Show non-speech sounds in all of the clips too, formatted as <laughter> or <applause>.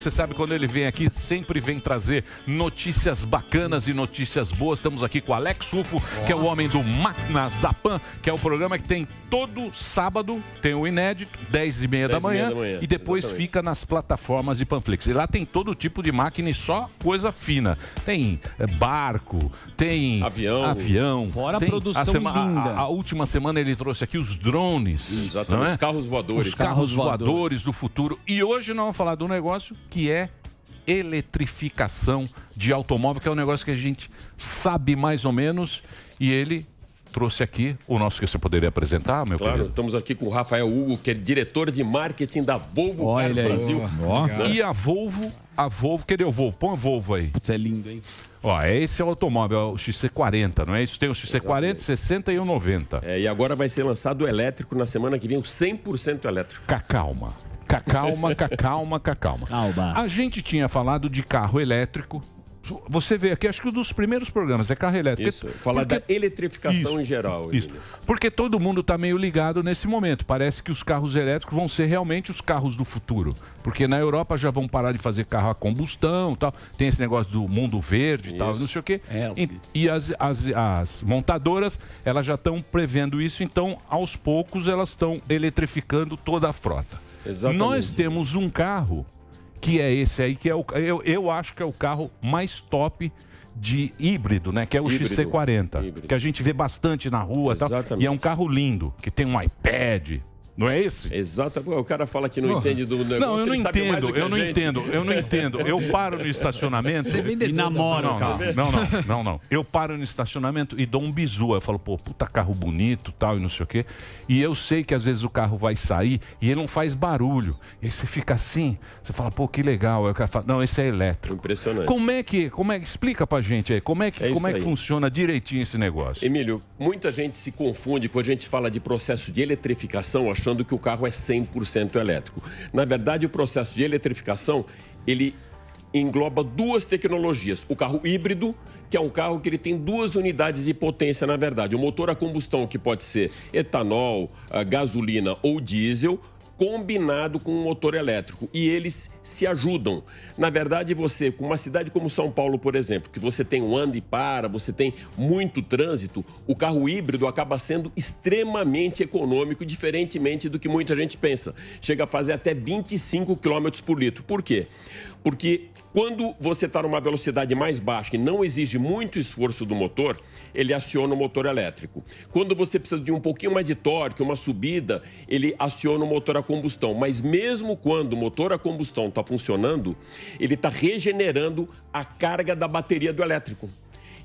Você sabe quando ele vem aqui, sempre vem trazer notícias bacanas e notícias boas. Estamos aqui com Alex Sufo, que é o homem do Máquinas da Pan, que é o programa que tem todo sábado, tem o inédito, 10 e meia, 10 da, manhã, e da, manhã, e depois exatamente. fica nas plataformas de Panflix. E lá tem todo tipo de máquina e só coisa fina. Tem eh, barco, tem avião, avião fora tem a produção a sema, linda. A, a, última semana ele trouxe aqui os drones, exatamente, é? os carros voadores, os carros voadores do futuro. E hoje nós vamos falar do negócio que é eletrificação de automóvel, que é um negócio que a gente sabe mais ou menos, e ele trouxe aqui o nosso que você poderia apresentar, meu Claro, querido. estamos aqui com o Rafael Hugo, que é diretor de marketing da Volvo Olha para o Brasil. Ó, e a Volvo, a Volvo, cadê o Volvo? Põe a Volvo aí. Isso é lindo, hein? Ó, é esse é o automóvel, é o XC40, não é isso? Tem o XC40, Exatamente. 60 e o 90. É, e agora vai ser lançado o elétrico na semana que vem, o 100% elétrico. Calma. Cacalma, cacalma, cacalma. Calma. A gente tinha falado de carro elétrico. Você vê aqui, acho que um dos primeiros programas é carro elétrico. Isso, falar da eletrificação isso, em geral. Isso. Porque todo mundo está meio ligado nesse momento. Parece que os carros elétricos vão ser realmente os carros do futuro. Porque na Europa já vão parar de fazer carro a combustão tal. Tem esse negócio do mundo verde e tal, não sei o quê. É, e, e as, as, as montadoras, elas já estão prevendo isso. Então, aos poucos, elas estão eletrificando toda a frota. Exatamente. Nós temos um carro que é esse aí, que é o, eu, eu acho que é o carro mais top de híbrido, né? Que é o híbrido. XC40, híbrido. que a gente vê bastante na rua, Exatamente. Tal, e é um carro lindo, que tem um iPad, não é esse? Exato. O cara fala que não entende do negócio. Não, eu não entendo. Eu não entendo. Eu não entendo. Eu paro no estacionamento e namoro não, né? carro. Não, não, não, não. Eu paro no estacionamento e dou um bizu. Eu falo, pô, puta carro bonito, tal e não sei o quê. E eu sei que às vezes o carro vai sair e ele não faz barulho. E aí você fica assim, você fala, pô, que legal. Aí o cara fala, não, esse é elétrico. Impressionante. Como é que, como é, explica pra gente aí, como é que, é como é que aí. funciona direitinho esse negócio? Emílio, muita gente se confunde quando a gente fala de processo de eletrificação, achando achando que o carro é 100% elétrico. Na verdade, o processo de eletrificação, ele engloba duas tecnologias. O carro híbrido, que é um carro que ele tem duas unidades de potência, na verdade. O motor a combustão, que pode ser etanol, ah, gasolina ou diesel, combinado com um motor elétrico e eles se ajudam. Na verdade, você, com uma cidade como São Paulo, por exemplo, que você tem um anda e para, você tem muito trânsito, o carro híbrido acaba sendo extremamente econômico, diferentemente do que muita gente pensa. Chega a fazer até 25 km por litro. Por quê? Porque quando você está numa velocidade mais baixa e não exige muito esforço do motor, ele aciona o motor elétrico. Quando você precisa de um pouquinho mais de torque, uma subida, ele aciona o motor a combustão. Mas mesmo quando o motor a combustão está funcionando, ele está regenerando a carga da bateria do elétrico.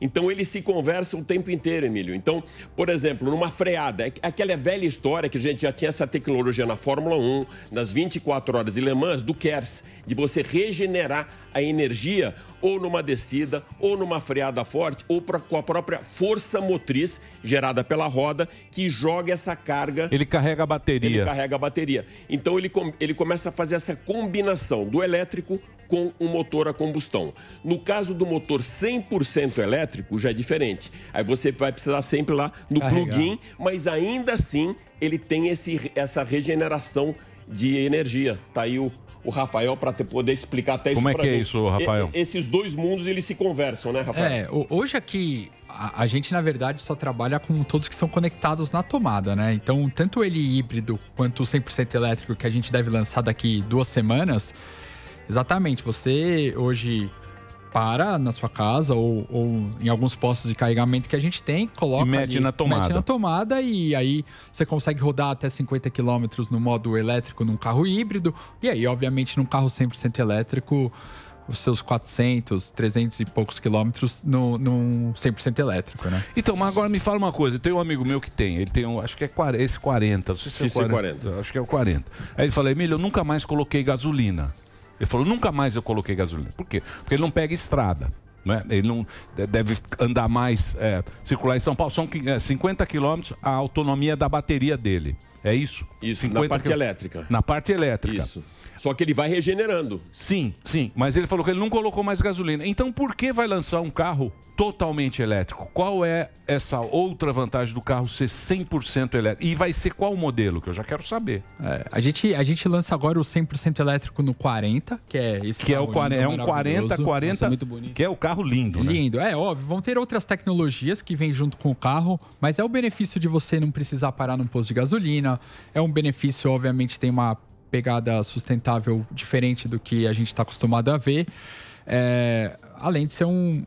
Então eles se conversam o tempo inteiro, Emílio. Então, por exemplo, numa freada, é aquela velha história que a gente já tinha essa tecnologia na Fórmula 1, nas 24 horas de Le Mans, do KERS, de você regenerar a energia ou numa descida, ou numa freada forte, ou pra, com a própria força motriz gerada pela roda que joga essa carga. Ele carrega a bateria. Ele carrega a bateria. Então ele, com, ele começa a fazer essa combinação do elétrico com o motor a combustão. No caso do motor 100% elétrico, elétrico, já é diferente. Aí você vai precisar sempre lá no Carregar. plugin, mas ainda assim ele tem esse, essa regeneração de energia. Tá aí o, o Rafael para poder explicar até Como isso. Como é que é isso, Rafael? E, esses dois mundos eles se conversam, né, Rafael? É, hoje aqui a, a, gente na verdade só trabalha com todos que são conectados na tomada, né? Então, tanto ele híbrido quanto o 100% elétrico que a gente deve lançar daqui duas semanas, exatamente, você hoje para na sua casa ou, ou, em alguns postos de carregamento que a gente tem, coloca. E mete ali, na tomada. Mete na tomada e aí você consegue rodar até 50 km no modo elétrico num carro híbrido. E aí, obviamente, num carro 100% elétrico, os seus 400, 300 e poucos quilômetros no, num 100% elétrico, né? Então, mas agora me fala uma coisa. Tem um amigo meu que tem, ele tem um, acho que é 40, esse 40, não sei se é, 40, 40, acho que é o 40. Aí ele fala, Emílio, eu nunca mais coloquei gasolina. Ele falou, nunca mais eu coloquei gasolina. Por quê? Porque ele não pega estrada. Né? Ele não deve andar mais, é, circular em São Paulo. São 50 é, quilômetros a autonomia da bateria dele. É isso? Isso, na parte elétrica. Na parte elétrica. Isso. Só que ele vai regenerando. Sim, sim. Mas ele falou que ele não colocou mais gasolina. Então por que vai lançar um carro totalmente elétrico? Qual é essa outra vantagem do carro ser 100% elétrico? E vai ser qual o modelo? Que eu já quero saber. É, a, gente, a gente lança agora o 100% elétrico no 40, que é esse que é o 40, é um 40, 40, é muito bonito. que é o carro lindo, né? Lindo, é óbvio. Vão ter outras tecnologias que vêm junto com o carro, mas é o benefício de você não precisar parar num posto de gasolina, é um benefício, obviamente, tem uma pegada sustentável diferente do que a gente está acostumado a ver. É, além de ser um.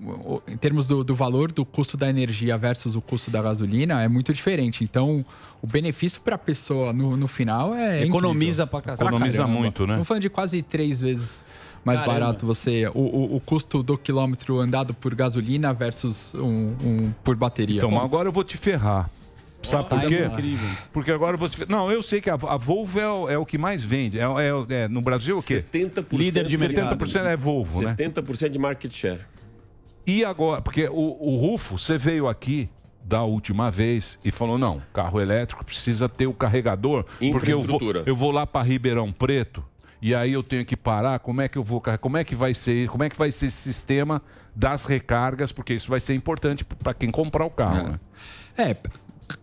Em termos do, do, valor do custo da energia versus o custo da gasolina, é muito diferente. Então, o benefício para a pessoa no, no, final é. Economiza para casa. Economiza caramba. muito, né? Estou falando de quase três vezes mais caramba. barato você. O, o, o, custo do quilômetro andado por gasolina versus um, um por bateria. Então, Bom, agora eu vou te ferrar. Sabe por é quê? Porque agora você. Não, eu sei que a, Volvo é o, é o que mais vende. É, é, é no Brasil o quê? 70% Líder de mercado. 70% é Volvo, 70% né? 70% de market share. E agora? Porque o, o Rufo, você veio aqui da última vez e falou: não, carro elétrico precisa ter o carregador. Porque eu vou, eu vou lá para Ribeirão Preto e aí eu tenho que parar, como é que eu vou, como é que vai ser, como é que vai ser esse sistema das recargas, porque isso vai ser importante para quem comprar o carro, é. Né? é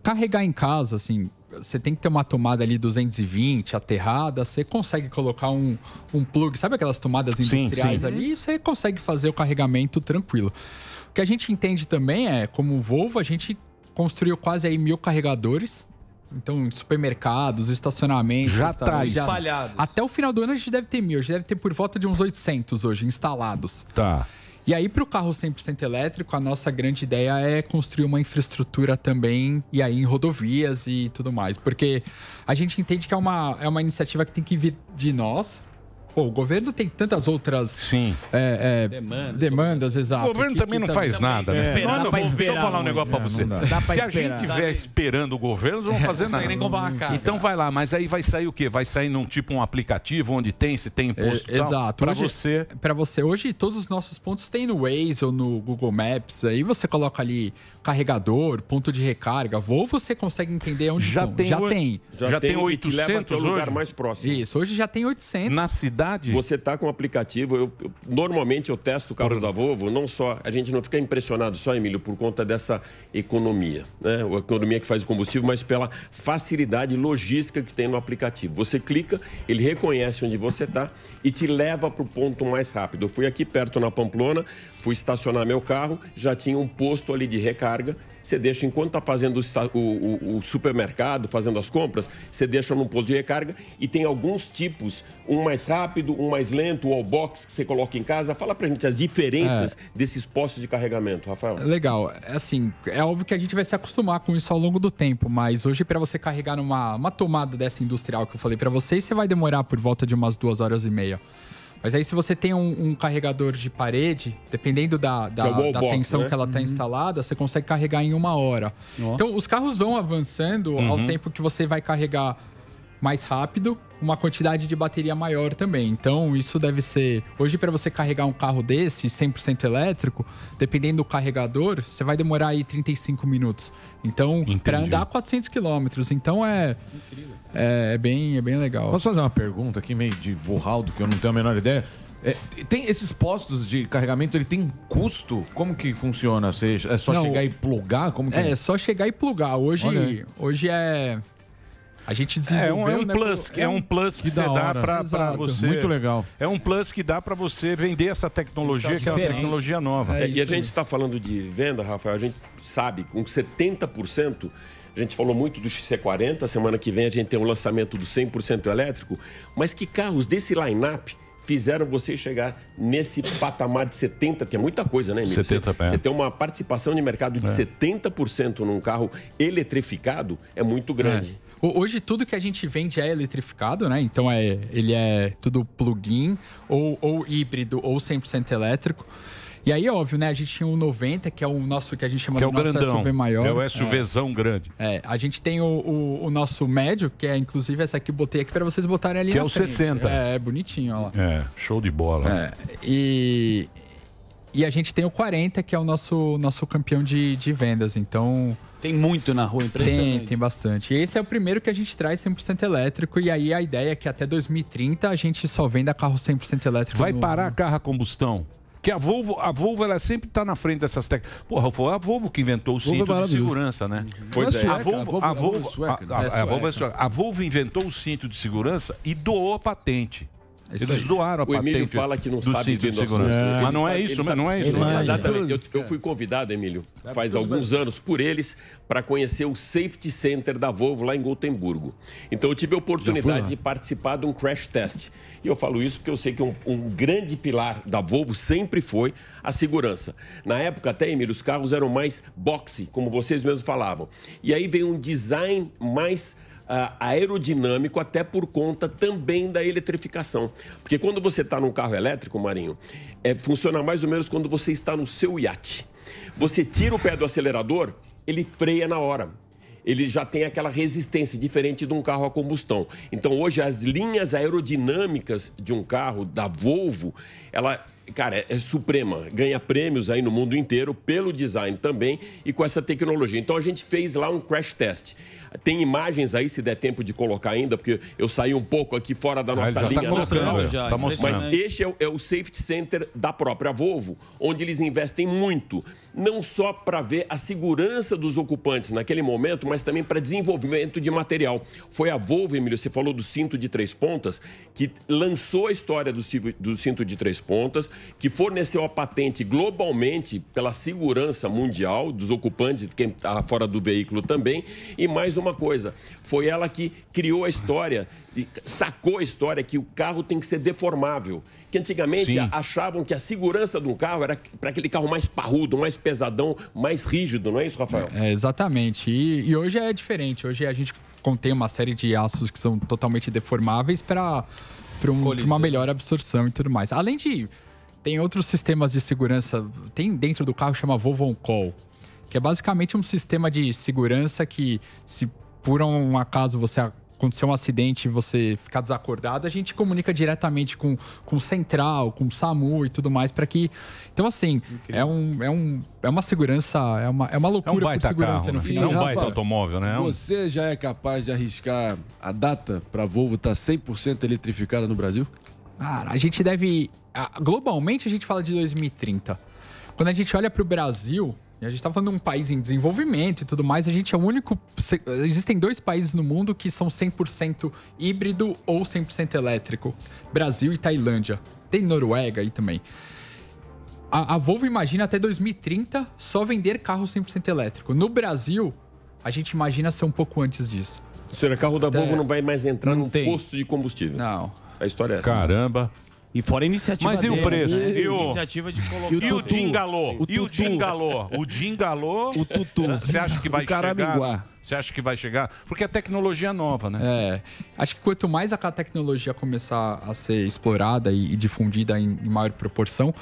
carregar em casa, assim, você tem que ter uma tomada ali 220 aterrada, você consegue colocar um, um plug, sabe aquelas tomadas industriais sim, sim. ali, você consegue fazer o carregamento tranquilo. O que a gente entende também é, como Volvo, a gente construiu quase aí mil carregadores. Então, em supermercados, estacionamentos... Já tá espalhados. Até o final do ano a gente deve ter mil. A gente deve ter por volta de uns 800 hoje, instalados. Tá. E aí, para o carro 100% elétrico, a nossa grande ideia é construir uma infraestrutura também, e aí em rodovias e tudo mais. Porque a gente entende que é uma, é uma iniciativa que tem que vir de nós, Pô, o governo tem tantas outras Sim. É, é, demandas, demandas exato. O governo também que, não faz também nada. É. Não, não, esperar, vou falar um negócio para você. Se a gente estiver esperando o governo, não vão é, fazer nada. Nem comprar uma Então vai lá, mas aí vai sair o quê? Vai sair num tipo um aplicativo onde tem, se tem imposto. É, exato. Para você. Para você. Hoje todos os nossos pontos tem no Waze ou no Google Maps. Aí você coloca ali carregador, ponto de recarga, voo, você consegue entender onde já Tem, já tem. Já, já tem 800 é hoje. lugar mais próximo. Isso, hoje já tem 800. Na cidade verdade. Você está com o um aplicativo. Eu, eu, normalmente eu testo carros da Volvo, não só. A gente não fica impressionado só, Emílio, por conta dessa economia, né? A economia que faz o combustível, mas pela facilidade logística que tem no aplicativo. Você clica, ele reconhece onde você está e te leva para o ponto mais rápido. Eu fui aqui perto na Pamplona, fui estacionar meu carro, já tinha um posto ali de recarga. Você deixa, enquanto está fazendo o, o, o supermercado, fazendo as compras, você deixa num posto de recarga e tem alguns tipos um mais rápido, um mais lento, o box que você coloca em casa. Fala pra gente as diferenças é. desses postos de carregamento, Rafael. Legal. É assim, é óbvio que a gente vai se acostumar com isso ao longo do tempo, mas hoje para você carregar numa uma tomada dessa industrial que eu falei para vocês, você vai demorar por volta de umas duas horas e meia. Mas aí se você tem um, um carregador de parede, dependendo da, é da, é da box, tensão né? que ela está uhum. instalada, você consegue carregar em uma hora. Oh. Então os carros vão avançando uhum. ao tempo que você vai carregar mais rápido, uma quantidade de bateria maior também. Então, isso deve ser. Hoje, para você carregar um carro desse, 100% elétrico, dependendo do carregador, você vai demorar aí 35 minutos. Então, para andar 400 quilômetros. Então, é. É, é, bem, é bem legal. Posso fazer uma pergunta aqui, meio de burraldo, que eu não tenho a menor ideia? É, tem esses postos de carregamento, ele tem custo? Como que funciona? é só não, chegar e plugar? Como que... É, é só chegar e plugar. Hoje, hoje é a gente desenvolveu, é um, é um né, plus, é um plus que, que você dá para você. Muito legal. É um plus que dá para você vender essa tecnologia, que é uma tecnologia nova. É, é e a gente está falando de venda, Rafael, a gente sabe, com 70%, a gente falou muito do XC40, semana que vem a gente tem o um lançamento do 100% elétrico, mas que carros desse line-up fizeram você chegar nesse patamar de 70%, que é muita coisa, né, Emílio? 70, você, é. você ter uma participação de mercado de é. 70% num carro eletrificado é muito grande. É. Hoje tudo que a gente vende é eletrificado, né? Então é, ele é tudo plug-in ou, ou híbrido ou 100% elétrico. E aí, óbvio, né? A gente tinha o 90, que é o nosso que a gente chama que é o nosso grandão, SUV maior. É o SUVzão é, grande. É, a gente tem o, o, o, nosso médio, que é inclusive essa aqui, botei aqui para vocês botarem ali. Que é o frente. 60. É, é bonitinho, ó É, show de bola. É, e, e a gente tem o 40, que é o nosso, nosso campeão de, de vendas. Então. Tem muito na rua, impressionante. Tem, tem bastante. E esse é o primeiro que a gente traz 100% elétrico. E aí a ideia é que até 2030 a gente só venda carro 100% elétrico. Vai no... parar carro a combustão? que a Volvo, a Volvo ela sempre está na frente dessas técnicas. Porra, foi a Volvo que inventou o é cinto de segurança, né? Uhum. Pois é, é. A Volvo, a Volvo, a Volvo, a Volvo inventou o cinto de segurança e doou a patente. É Eles doaram a o patente. O Emílio fala que não sabe de segurança, É. Mas não é isso, mas não é isso. Não é exatamente. Eu, eu, fui convidado, Emílio, é faz alguns anos, por eles, para conhecer o Safety Center da Volvo lá em Gotemburgo. Então eu tive a oportunidade de participar de um crash test. E eu falo isso porque eu sei que um, um grande pilar da Volvo sempre foi a segurança. Na época, até, Emílio, os carros eram mais boxe, como vocês mesmos falavam. E aí veio um design mais aerodinâmico, até por conta também da eletrificação. Porque quando você está num carro elétrico, Marinho, é, funciona mais ou menos quando você está no seu iate. Você tira o pé do acelerador, ele freia na hora ele já tem aquela resistência diferente de um carro a combustão. Então hoje as linhas aerodinâmicas de um carro da Volvo, ela cara, é, é suprema. Ganha prêmios aí no mundo inteiro pelo design também e com essa tecnologia. Então a gente fez lá um crash test. Tem imagens aí, se der tempo de colocar ainda, porque eu saí um pouco aqui fora da ah, nossa ah, linha tá mostrando Já, tá mas este é o, é o safety center da própria Volvo, onde eles investem muito, não só para ver a segurança dos ocupantes naquele momento, mas também para desenvolvimento de material. Foi a Volvo, Emílio, você falou do cinto de três pontas, que lançou a história do, do cinto de três pontas, que forneceu a patente globalmente pela segurança mundial dos ocupantes, quem está fora do veículo também. E mais uma coisa, foi ela que criou a história, sacou a história que o carro tem que ser deformável. Que antigamente Sim. achavam que a segurança de um carro era para aquele carro mais parrudo, mais pesadão, mais rígido, não é isso, Rafael? É, exatamente. E, e hoje é diferente. Hoje a gente contém uma série de aços que são totalmente deformáveis para um, uma melhor absorção e tudo mais. Além de tem outros sistemas de segurança. Tem dentro do carro chama Vovon Call, que é basicamente um sistema de segurança que, se por um acaso você acontecer um acidente e você ficar desacordado, a gente comunica diretamente com, com central, com SAMU e tudo mais para que. Então, assim, é, um, é, um, é uma segurança, é uma, é uma loucura é um baita segurança carro, no né? final. É um baita automóvel, né? É você já é capaz de arriscar a data para a Volvo estar tá 100% eletrificada no Brasil? Cara, a gente deve globalmente a gente fala de 2030. Quando a gente olha para o Brasil, a gente está falando de um país em desenvolvimento e tudo mais, a gente é o único. Existem dois países no mundo que são 100% híbrido ou 100% elétrico: Brasil e Tailândia. Tem Noruega aí também. A, a Volvo imagina até 2030 só vender carro 100% elétrico. No Brasil, a gente imagina ser um pouco antes disso. Senhor, carro da Volvo não vai mais entrar não num tem. posto de combustível. Não. A história é essa. Caramba. E fora a iniciativa Mas e o preço? Né? E o... Iniciativa de colocar... E o Dingalô? E o Dingalô? O Dingalô... O Tutu. Você acha que vai chegar? Você acha que vai chegar? Porque é tecnologia nova, né? É. Acho que quanto mais a tecnologia começar a ser explorada e, difundida em, maior proporção,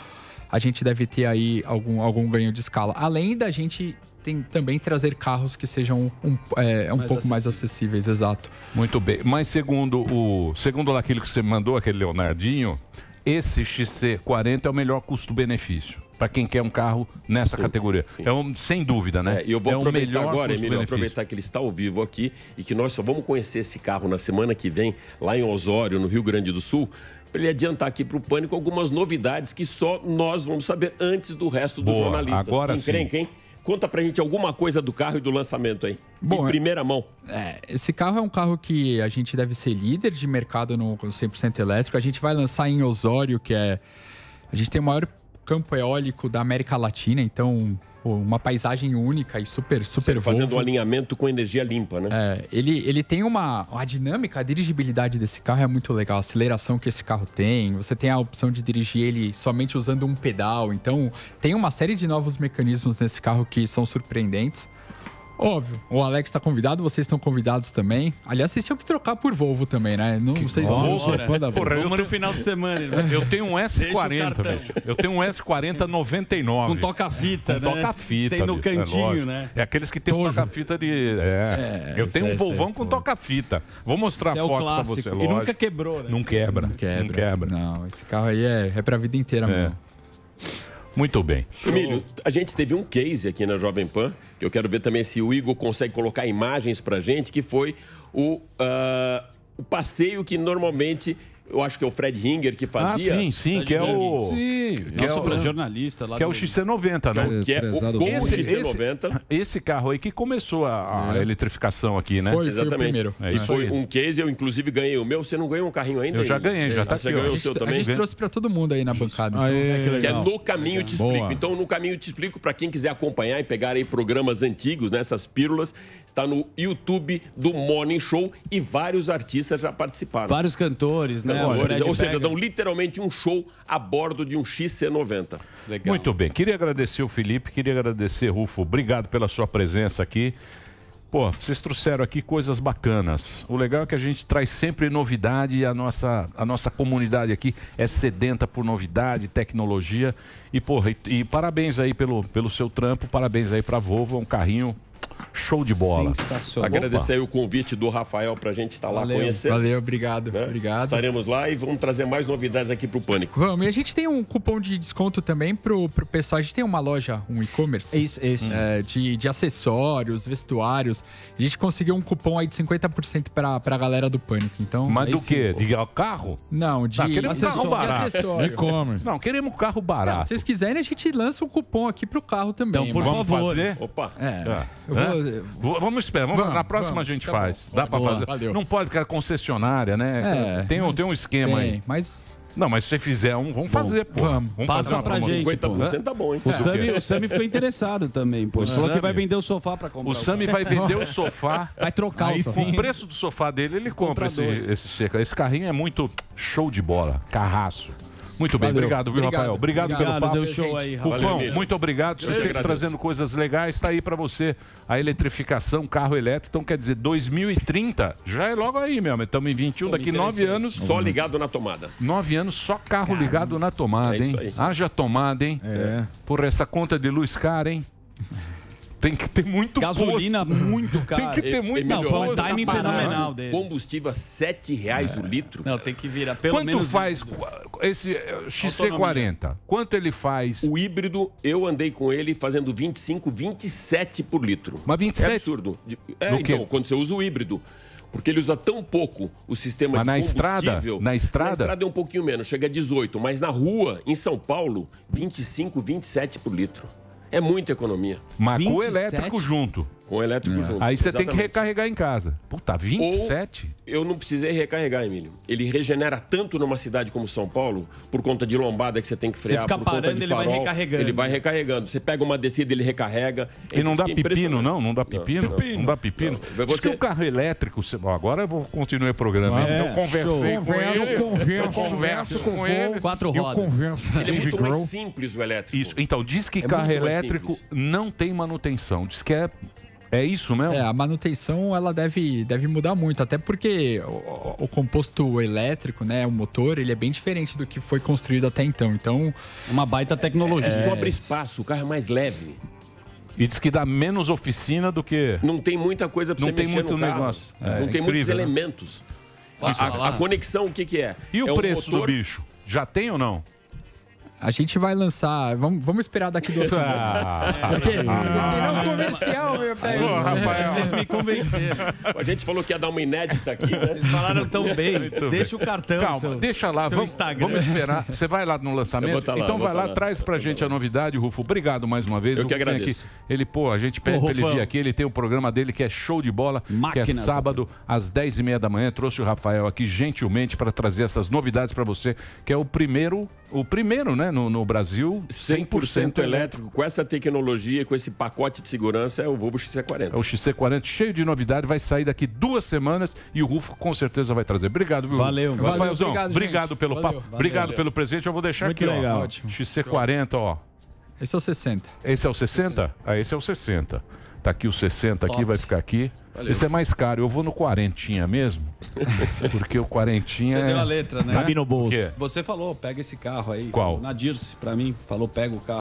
a gente deve ter aí algum, algum ganho de escala. Além da gente tem, também trazer carros que sejam um, é, um mais pouco acessível. mais acessíveis, exato. Muito bem. Mas segundo o segundo aquilo que você mandou, aquele Leonardinho, esse XC40 é o melhor custo-benefício para quem quer um carro nessa sim, categoria. Sim. É um, sem dúvida, né? É, eu vou é aproveitar melhor agora, Emílio, aproveitar que ele está ao vivo aqui e que nós só vamos conhecer esse carro na semana que vem, lá em Osório, no Rio Grande do Sul, para ele adiantar aqui para o Pânico algumas novidades que só nós vamos saber antes do resto dos jornalista jornalistas. Agora sim. Hein? Conta pra gente alguma coisa do carro e do lançamento aí. Bom, em é- primeira mão. É, esse carro é um carro que a gente deve ser líder de mercado no 100% elétrico. A gente vai lançar em Osório, que é. A gente tem o maior campo eólico da América Latina, então uma paisagem única e super, super Você Fazendo o alinhamento com energia limpa, né? É, ele, ele tem uma. A dinâmica, a dirigibilidade desse carro é muito legal, a aceleração que esse carro tem. Você tem a opção de dirigir ele somente usando um pedal. Então, tem uma série de novos mecanismos nesse carro que são surpreendentes. Óbvio. O Alex está convidado, vocês estão convidados também. Aliás, vocês tinham que trocar por Volvo também, né? Não, que vocês não sou fã da Volvo. Porra, eu no final de semana. Né? Eu tenho um S40, Eu tenho um S40 99. Com toca-fita, né? Toca-fita. Tem no bicho, é cantinho, é né? É aqueles que tem um toca-fita de. É. é eu tenho um Volvão é, com toca-fita. Vou mostrar é a foto é pra você, lógico. E nunca quebrou, né? Não quebra. Não quebra. Não quebra. Não, esse carro aí é, é pra vida inteira é. mesmo. Muito bem. Emílio, a gente teve um case aqui na Jovem Pan, que eu quero ver também se o Igor consegue colocar imagens pra gente, que foi o, uh, o passeio que normalmente eu acho que é o Fred Ringer que fazia. Ah, sim, sim, que é o. Sim, que Nosso é o, jornalista lá. Que é o XC90, é né? Que é, o, com esse, o XC90. Esse, esse, carro aí que começou a, a é. eletrificação aqui, né? Foi, Exatamente. Foi é, e foi um case, eu inclusive ganhei o meu. Você não ganhou um carrinho ainda? Eu já ganhei, já tá Você aqui. ganhou o seu também? A gente trouxe para todo mundo aí na bancada. Então, Aê, que, que é No Caminho Te Explico. Boa. Então, No Caminho Te Explico, para quem quiser acompanhar e pegar aí programas antigos, né, essas pílulas, está no YouTube do Morning Show e vários artistas já participaram. Vários cantores, né? Olha, Ou seja, dão literalmente um show a bordo de um XC90. Legal. Muito bem. Queria agradecer o Felipe, queria agradecer, Rufo. Obrigado pela sua presença aqui. Pô, vocês trouxeram aqui coisas bacanas. O legal é que a gente traz sempre novidade e a nossa, a nossa comunidade aqui é sedenta por novidade, tecnologia. E, porra, e, e parabéns aí pelo, pelo seu trampo, parabéns aí pra Volvo, é um carrinho Show de bola. Sensacional. Agradecer o convite do Rafael para a gente estar tá lá conhecer. Valeu, obrigado, né? obrigado. Estaremos lá e vamos trazer mais novidades aqui para o Pânico. Vamos, e a gente tem um cupom de desconto também para o pessoal. A gente tem uma loja, um e-commerce. Isso, isso. É, de, de acessórios, vestuários. A gente conseguiu um cupom aí de 50% para a galera do Pânico. Então, Mas é do quê? De carro? Não, tá, de, tá, acessório. carro barato. de acessório. E-commerce. Não, queremos carro barato. Não, se vocês quiserem, a gente lança um cupom aqui pro carro também. Então, por favor. Fazer? Opa. É. É. Eu né? vou... Vamos esperar. Vamos... Vamos, na próxima vamos. a gente tá faz. Bom. Dá para fazer. Valeu. Não pode, porque é concessionária, né? É, tem, mas... tem um esquema tem, aí. Mas não, mas se você fizer um, vamos fazer, pô. Vamos. vamos Passa fazer pra gente. 50% pô. tá bom, hein? O, Sami, o Sami ficou interessado também, pô. Ele falou Sammy. que vai vender o sofá pra comprar. O Sami vai vender o sofá. <laughs> Vai trocar Aí, o sofá. o preço do sofá dele, ele compra, compra esse, esse, esse carrinho é muito show de bola, carraço. Muito bem, Valeu. obrigado, viu, obrigado. Rafael? Obrigado, obrigado pelo papo. Deu show aí, Rafael. Rufão, Valeu, muito obrigado. Você sempre agradeço. trazendo coisas legais. Está aí para você a eletrificação, carro elétrico. Então, quer dizer, 2030 já é logo aí, meu amigo. Estamos em 21, daqui nove anos. Só ligado na tomada. Nove anos, só carro Caramba. ligado na tomada, é hein? É Haja tomada, hein? É. Por essa conta de luz cara, hein? tem que ter muito Gasolina posto. muito cara. Tem que ter muito Não, foi um timing fenomenal deles. Combustível é sete reais é. o litro. Não, tem que virar pelo Quanto menos faz esse eh, XC40? Quanto ele faz? O híbrido, eu andei com ele fazendo 25, 27 por litro. Mas 27? É absurdo. É, então, quê? quando você usa o híbrido porque ele usa tão pouco o sistema mas de na combustível. Estrada, na estrada? Na estrada é um pouquinho menos, chega a 18, mas na rua, em São Paulo, 25, 27 por litro é muita economia. Marcou é elétrico junto. Com o elétrico é. junto. Aí você tem que recarregar em casa. Puta, 27? Ou eu não precisei recarregar, Emílio. Ele regenera tanto numa cidade como São Paulo, por conta de lombada que você tem que frear, você fica por parando, conta de farol, ele vai recarregando. Ele vai recarregando. Você pega uma descida, ele recarrega. e não dá é pepino, não? Não dá pepino? Não, não, não dá pepino? Não. Você... Diz que o carro elétrico... Agora eu vou continuar o programa. É, eu conversei show. com ele. Eu converso, eu converso com, com ele. Quatro rodas. Eu converso ele é muito mais simples, o elétrico. Isso. Então, diz que é carro elétrico não tem manutenção. Diz que é é isso mesmo? É, a manutenção ela deve, deve mudar muito, até porque o, o, composto elétrico, né, o motor, ele é bem diferente do que foi construído até então. Então, uma baita tecnologia. É, espaço, o carro é mais leve. E diz que dá menos oficina do que Não tem muita coisa para você tem mexer muito no carro. negócio. É, não tem muitos né? elementos. A, a, a, conexão o que que é? E o é preço motor... do bicho? Já tem ou não? A gente vai lançar. Vamos, vamos esperar daqui duas ah. semanas. Ah, Porque você não é comercial, meu pai. É. rapaz, vocês me convenceram. A gente falou que ia dar uma inédita aqui, né? Vocês falaram tão bem. Muito deixa bem. o cartão. Calma, seu, deixa lá. Vamos, vamos, esperar. Você vai lá no lançamento. Tá lá, então vai tá lá, lá, traz pra gente a novidade, Rufo. Obrigado mais uma vez. Eu que agradeço. Ele, pô, a gente pede pô, pra ele vir aqui. Ele tem o um programa dele que é show de bola, Máquinas, que é sábado, às 10 e meia da manhã. Trouxe o Rafael aqui gentilmente para trazer essas novidades para você, que é o primeiro o primeiro, né, no, no Brasil, 100%, 100% elétrico. Com essa tecnologia, com esse pacote de segurança, é o Volvo XC40. É o XC40, cheio de novidade, vai sair daqui duas semanas e o Rufo com certeza vai trazer. Obrigado, viu? Valeu, valeu. Rafaelzão, obrigado, obrigado pelo valeu, papo, valeu. obrigado pelo presente. Eu vou deixar Muito aqui, legal. ó. Ótimo. XC40, ó. Esse é o 60. Esse é o 60? 60. Ah, esse é o 60. Tá aqui o 60 Top. aqui, vai ficar aqui. Valeu. Esse é mais caro, eu vou no quarentinha mesmo. <laughs> Porque o quarentinha. Você é... deu a é letra, né? Cabe no bolso. Você falou, pega esse carro aí. Qual? Na Dirce, pra mim, falou, pega o carro.